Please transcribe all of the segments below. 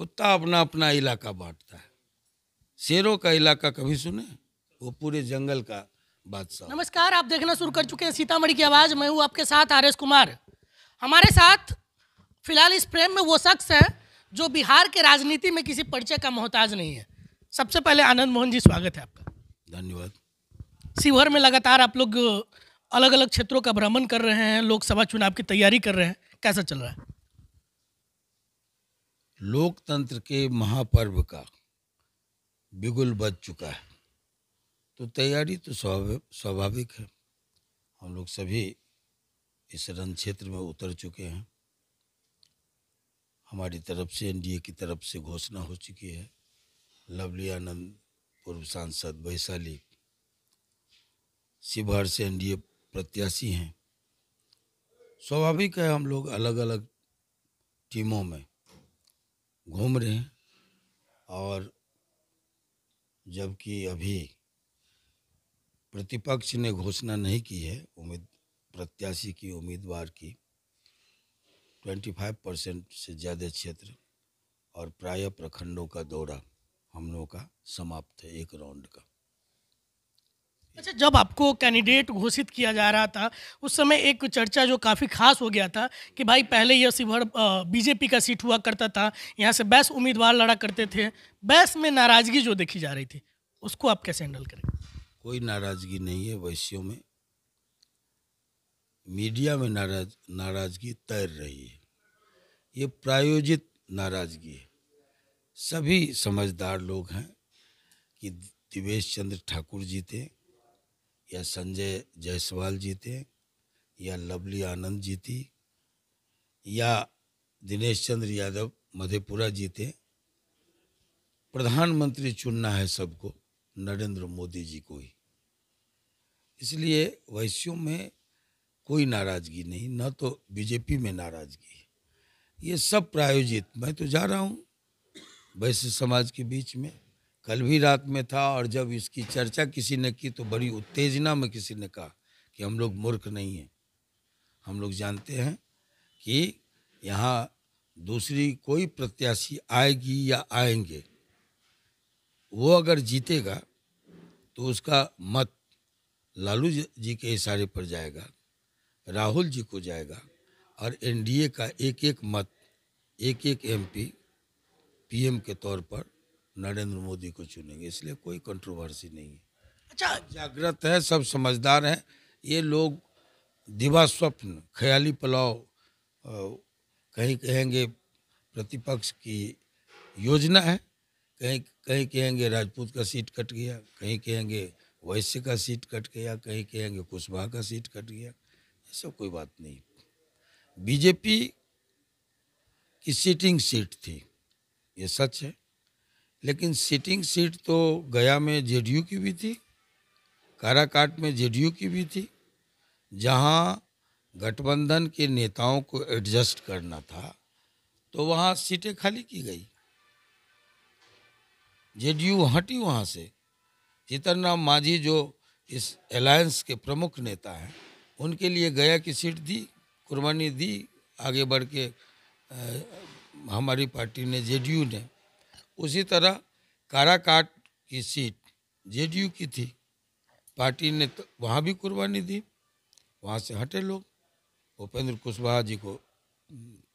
कुत्ता अपना अपना इलाका बांटता है शेरों का इलाका कभी सुने वो पूरे जंगल का बादशाह नमस्कार आप देखना शुरू कर चुके हैं सीतामढ़ी की आवाज़ मैं हूँ आपके साथ आर एस कुमार हमारे साथ फिलहाल इस प्रेम में वो शख्स है जो बिहार के राजनीति में किसी परिचय का मोहताज नहीं है सबसे पहले आनंद मोहन जी स्वागत है आपका धन्यवाद शिवहर में लगातार आप लोग अलग अलग क्षेत्रों का भ्रमण कर रहे हैं लोकसभा चुनाव की तैयारी कर रहे हैं कैसा चल रहा है लोकतंत्र के महापर्व का बिगुल बज चुका है तो तैयारी तो स्वाभाविक है हम लोग सभी इस रण क्षेत्र में उतर चुके हैं हमारी तरफ से एनडीए की तरफ से घोषणा हो चुकी है लवली आनंद पूर्व सांसद वैशाली शिवहर से एनडीए प्रत्याशी हैं स्वाभाविक है हम लोग अलग अलग टीमों में घूम रहे हैं और जबकि अभी प्रतिपक्ष ने घोषणा नहीं की है उम्मीद प्रत्याशी की उम्मीदवार की 25 परसेंट से ज़्यादा क्षेत्र और प्राय प्रखंडों का दौरा हम लोगों का समाप्त है एक राउंड का अच्छा जब आपको कैंडिडेट घोषित किया जा रहा था उस समय एक चर्चा जो काफ़ी खास हो गया था कि भाई पहले यह शिवहर बीजेपी का सीट हुआ करता था यहाँ से बैस उम्मीदवार लड़ा करते थे बैस में नाराज़गी जो देखी जा रही थी उसको आप कैसे हैंडल करें कोई नाराज़गी नहीं है वैश्यों में मीडिया में नाराज नाराज़गी तैर रही है ये प्रायोजित नाराज़गी है सभी समझदार लोग हैं कि दिवेश चंद्र ठाकुर जी थे या संजय जायसवाल जीते या लवली आनंद जीती या दिनेश चंद्र यादव मधेपुरा जीते प्रधानमंत्री चुनना है सबको नरेंद्र मोदी जी को ही इसलिए वैश्यों में कोई नाराजगी नहीं ना तो बीजेपी में नाराजगी ये सब प्रायोजित मैं तो जा रहा हूँ वैश्य समाज के बीच में कल भी रात में था और जब इसकी चर्चा किसी ने की तो बड़ी उत्तेजना में किसी ने कहा कि हम लोग मूर्ख नहीं हैं हम लोग जानते हैं कि यहाँ दूसरी कोई प्रत्याशी आएगी या आएंगे वो अगर जीतेगा तो उसका मत लालू जी के इशारे पर जाएगा राहुल जी को जाएगा और एनडीए का एक एक मत एक एक एमपी पीएम के तौर पर नरेंद्र मोदी को चुनेंगे इसलिए कोई कंट्रोवर्सी नहीं है अच्छा जागृत है सब समझदार हैं ये लोग दिवा स्वप्न ख्याली पलाव कहीं कहेंगे प्रतिपक्ष की योजना है कहीं कहीं कहेंगे राजपूत का सीट कट गया कहीं कहेंगे वैश्य का सीट कट गया कहीं कहेंगे कुशवाहा का सीट कट गया ये सब कोई बात नहीं बीजेपी की सीटिंग सीट थी ये सच है लेकिन सीटिंग सीट तो गया में जेडीयू की भी थी काराकाट में जेडीयू की भी थी जहाँ गठबंधन के नेताओं को एडजस्ट करना था तो वहाँ सीटें खाली की गई जेडीयू हटी वहाँ से जितन राम मांझी जो इस अलायंस के प्रमुख नेता हैं उनके लिए गया की सीट दी कुर्बानी दी आगे बढ़ के आ, हमारी पार्टी ने जेडीयू ने उसी तरह काराकाट की सीट जेडीयू की थी पार्टी ने तो वहाँ भी कुर्बानी दी वहाँ से हटे लोग उपेंद्र कुशवाहा जी को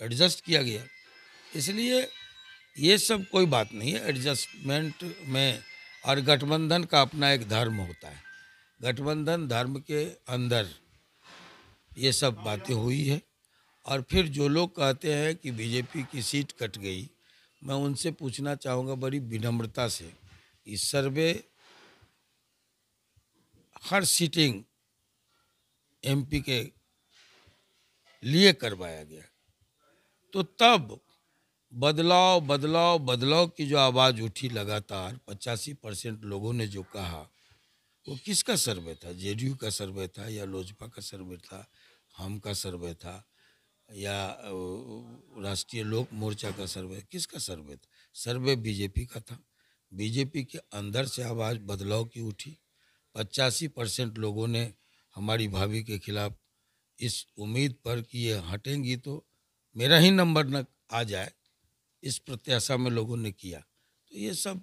एडजस्ट किया गया इसलिए ये सब कोई बात नहीं है एडजस्टमेंट में और गठबंधन का अपना एक धर्म होता है गठबंधन धर्म के अंदर ये सब बातें हुई है और फिर जो लोग कहते हैं कि बीजेपी की सीट कट गई मैं उनसे पूछना चाहूँगा बड़ी विनम्रता से इस सर्वे हर सीटिंग एमपी के लिए करवाया गया तो तब बदलाव बदलाव बदलाव की जो आवाज़ उठी लगातार पचासी परसेंट लोगों ने जो कहा वो किसका सर्वे था जेडीयू का सर्वे था या लोजपा का सर्वे था हम का सर्वे था या राष्ट्रीय लोक मोर्चा का सर्वे किसका सर्वे था सर्वे बीजेपी का था बीजेपी के अंदर से आवाज़ बदलाव की उठी पचासी परसेंट लोगों ने हमारी भाभी के खिलाफ इस उम्मीद पर कि ये हटेंगी तो मेरा ही नंबर न आ जाए इस प्रत्याशा में लोगों ने किया तो ये सब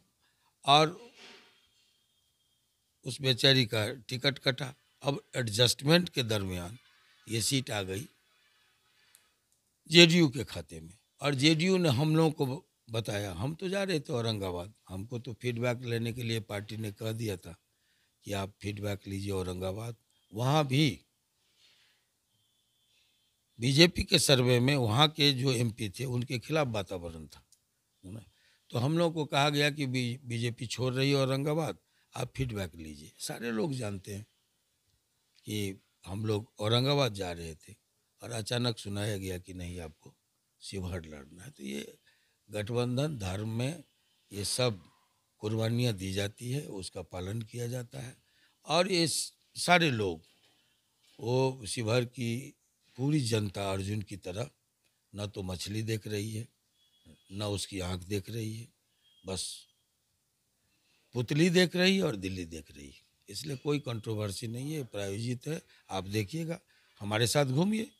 और उस बेचारी का टिकट कटा अब एडजस्टमेंट के दरमियान ये सीट आ गई जेडीयू के खाते में और जेडीयू ने हम लोगों को बताया हम तो जा रहे थे औरंगाबाद हमको तो फीडबैक लेने के लिए पार्टी ने कह दिया था कि आप फीडबैक लीजिए औरंगाबाद वहाँ भी बीजेपी के सर्वे में वहाँ के जो एमपी थे उनके खिलाफ वातावरण था ना तो हम लोग को कहा गया कि बीजेपी छोड़ रही है औरंगाबाद आप फीडबैक लीजिए सारे लोग जानते हैं कि हम लोग औरंगाबाद जा रहे थे और अचानक सुनाया गया कि नहीं आपको शिवहर लड़ना है तो ये गठबंधन धर्म में ये सब कुर्बानियाँ दी जाती है उसका पालन किया जाता है और ये सारे लोग वो शिवहर की पूरी जनता अर्जुन की तरह न तो मछली देख रही है न उसकी आंख देख रही है बस पुतली देख रही है और दिल्ली देख रही है इसलिए कोई कंट्रोवर्सी नहीं है प्रायोजित है आप देखिएगा हमारे साथ घूमिए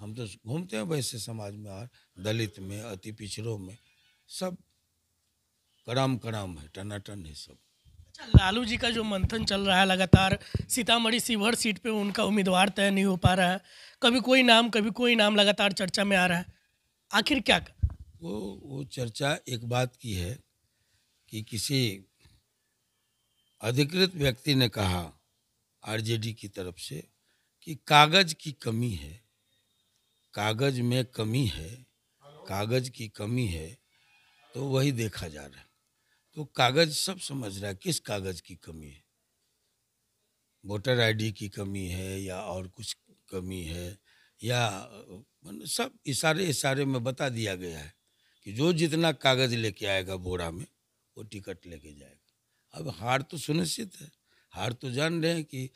हम तो घूमते हैं वैसे समाज में और दलित में अति पिछड़ों में सब कराम कराम है टनाटन है सब अच्छा लालू जी का जो मंथन चल रहा है लगातार सीतामढ़ी शिवहर सीट पे उनका उम्मीदवार तय नहीं हो पा रहा है कभी कोई नाम कभी कोई नाम लगातार चर्चा में आ रहा है आखिर क्या कर? वो वो चर्चा एक बात की है कि किसी अधिकृत व्यक्ति ने कहा आरजेडी की तरफ से कि कागज की कमी है कागज में कमी है कागज की कमी है तो वही देखा जा रहा है तो कागज सब समझ रहा है किस कागज की कमी है वोटर आईडी की कमी है या और कुछ कमी है या मतलब सब इशारे इशारे में बता दिया गया है कि जो जितना कागज लेके आएगा बोरा में वो टिकट लेके जाएगा अब हार तो सुनिश्चित है हार तो जान रहे हैं कि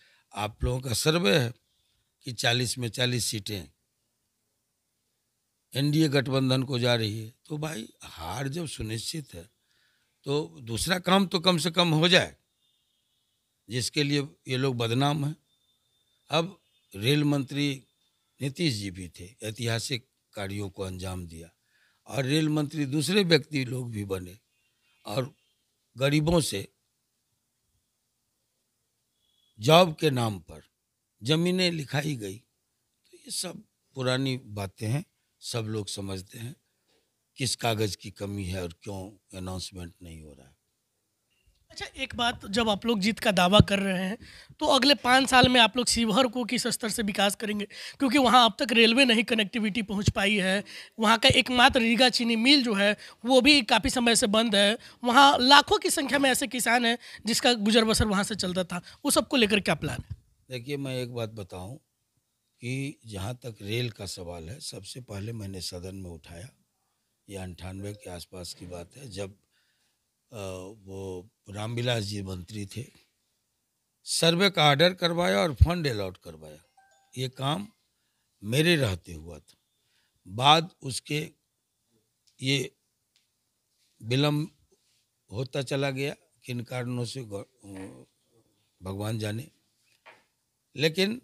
आप लोगों का सर्वे है कि चालीस में चालीस सीटें एनडीए गठबंधन को जा रही है तो भाई हार जब सुनिश्चित है तो दूसरा काम तो कम से कम हो जाए जिसके लिए ये लोग बदनाम हैं अब रेल मंत्री नीतीश जी भी थे ऐतिहासिक कार्यों को अंजाम दिया और रेल मंत्री दूसरे व्यक्ति लोग भी बने और गरीबों से जॉब के नाम पर ज़मीनें लिखाई गई तो ये सब पुरानी बातें हैं सब लोग समझते हैं किस कागज़ की कमी है और क्यों अनाउंसमेंट नहीं हो रहा है अच्छा एक बात जब आप लोग जीत का दावा कर रहे हैं तो अगले पाँच साल में आप लोग शिवहर को किस स्तर से विकास करेंगे क्योंकि वहाँ अब तक रेलवे नहीं कनेक्टिविटी पहुँच पाई है वहाँ का एकमात्र रीगा चीनी मिल जो है वो भी काफ़ी समय से बंद है वहाँ लाखों की संख्या में ऐसे किसान हैं जिसका गुजर बसर वहाँ से चलता था वो सबको लेकर क्या प्लान है देखिए मैं एक बात बताऊँ कि जहाँ तक रेल का सवाल है सबसे पहले मैंने सदन में उठाया ये अंठानवे के आसपास की बात है जब वो रामविलास जी मंत्री थे सर्वे का आर्डर करवाया और फंड अलॉट करवाया ये काम मेरे रहते हुआ था बाद उसके ये विलम्ब होता चला गया किन कारणों से भगवान जाने लेकिन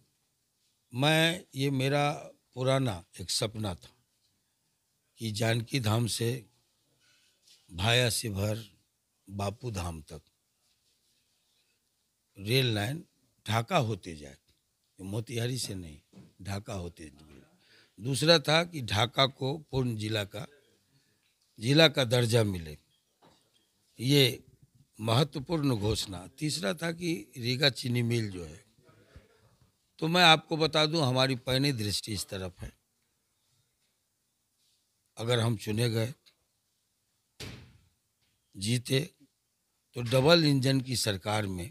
मैं ये मेरा पुराना एक सपना था कि जानकी धाम से भाया शिवहर बापू धाम तक रेल लाइन ढाका होते जाए मोतिहारी से नहीं ढाका होते दूसरा था कि ढाका को पूर्ण जिला का जिला का दर्जा मिले ये महत्वपूर्ण घोषणा तीसरा था कि रीगा चीनी मिल जो है तो मैं आपको बता दूं हमारी पैनी दृष्टि इस तरफ है अगर हम चुने गए जीते तो डबल इंजन की सरकार में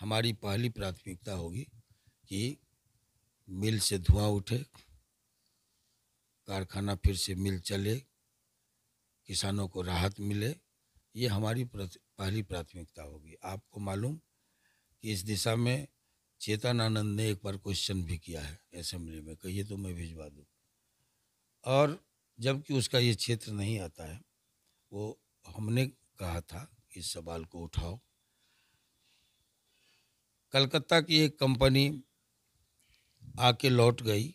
हमारी पहली प्राथमिकता होगी कि मिल से धुआं उठे कारखाना फिर से मिल चले किसानों को राहत मिले ये हमारी पहली प्राथमिकता होगी आपको मालूम कि इस दिशा में चेतनानंद ने एक बार क्वेश्चन भी किया है असेंबली में कहिए तो मैं भिजवा दूँ और जबकि उसका ये क्षेत्र नहीं आता है वो हमने कहा था इस सवाल को उठाओ कलकत्ता की एक कंपनी आके लौट गई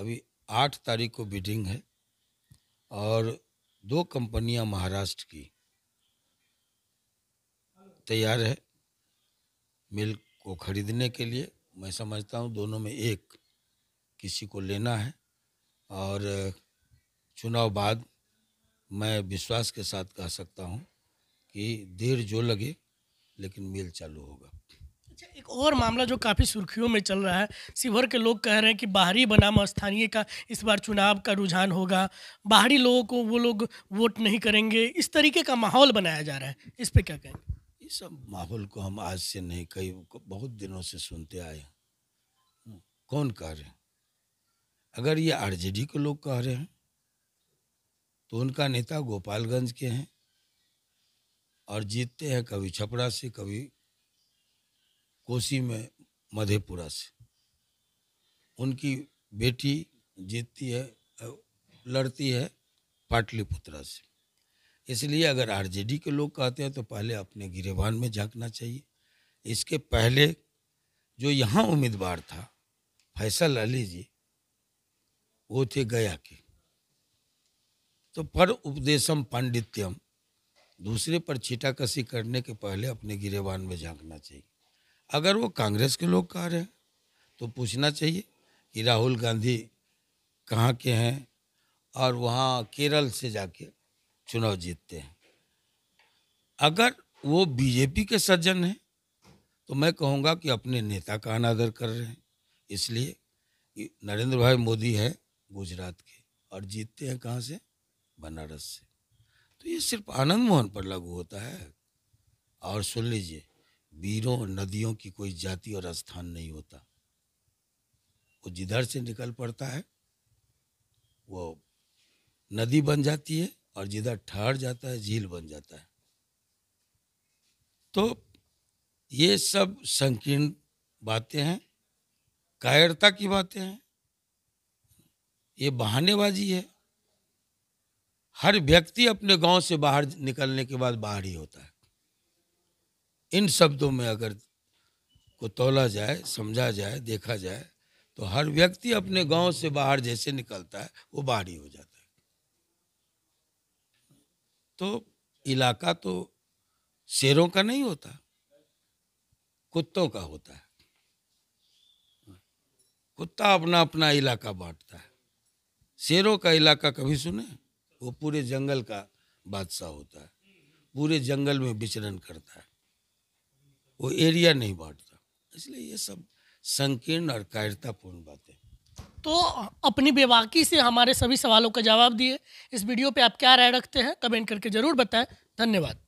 अभी आठ तारीख को बिडिंग है और दो कंपनियां महाराष्ट्र की तैयार है मिल्क को खरीदने के लिए मैं समझता हूँ दोनों में एक किसी को लेना है और चुनाव बाद मैं विश्वास के साथ कह सकता हूँ कि देर जो लगे लेकिन मेल चालू होगा अच्छा एक और मामला जो काफ़ी सुर्खियों में चल रहा है शिवहर के लोग कह रहे हैं कि बाहरी बनाम स्थानीय का इस बार चुनाव का रुझान होगा बाहरी लोगों को वो लोग वोट नहीं करेंगे इस तरीके का माहौल बनाया जा रहा है इस पर क्या कहेंगे ये सब माहौल को हम आज से नहीं कई बहुत दिनों से सुनते आए हम्म, कौन कह रहे हैं अगर ये आरजेडी के लोग कह रहे हैं तो उनका नेता गोपालगंज के हैं और जीतते हैं कभी छपरा से कभी कोसी में मधेपुरा से उनकी बेटी जीतती है लड़ती है पाटलिपुत्रा से इसलिए अगर आरजेडी के लोग कहते हैं तो पहले अपने गिरेबान में झांकना चाहिए इसके पहले जो यहाँ उम्मीदवार था फैसल अली जी वो थे गया के तो पर उपदेशम पांडित्यम दूसरे पर छीटाकशी करने के पहले अपने गिरेबान में झांकना चाहिए अगर वो कांग्रेस के लोग कह रहे हैं तो पूछना चाहिए कि राहुल गांधी कहाँ के हैं और वहाँ केरल से जाके चुनाव जीतते हैं अगर वो बीजेपी के सज्जन हैं तो मैं कहूँगा कि अपने नेता का अनादर कर रहे हैं इसलिए कि नरेंद्र भाई मोदी है गुजरात के और जीतते हैं कहाँ से बनारस से तो ये सिर्फ आनंद मोहन पर लागू होता है और सुन लीजिए वीरों और नदियों की कोई जाति और स्थान नहीं होता वो जिधर से निकल पड़ता है वो नदी बन जाती है और जिधर ठहर जाता है झील बन जाता है तो ये सब संकीर्ण बातें हैं कायरता की बातें हैं ये बहानेबाजी है हर व्यक्ति अपने गांव से बाहर निकलने के बाद बाहर ही होता है इन शब्दों में अगर को तोला जाए समझा जाए देखा जाए तो हर व्यक्ति अपने गांव से बाहर जैसे निकलता है वो बाहरी हो जाता है तो इलाका तो शेरों का नहीं होता कुत्तों का होता है कुत्ता अपना अपना इलाका बांटता है शेरों का इलाका कभी सुने वो पूरे जंगल का बादशाह होता है पूरे जंगल में विचरण करता है वो एरिया नहीं बांटता इसलिए ये सब संकीर्ण और कायरतापूर्ण बातें तो अपनी बेवाकी से हमारे सभी सवालों का जवाब दिए इस वीडियो पे आप क्या राय रखते हैं कमेंट करके ज़रूर बताएं धन्यवाद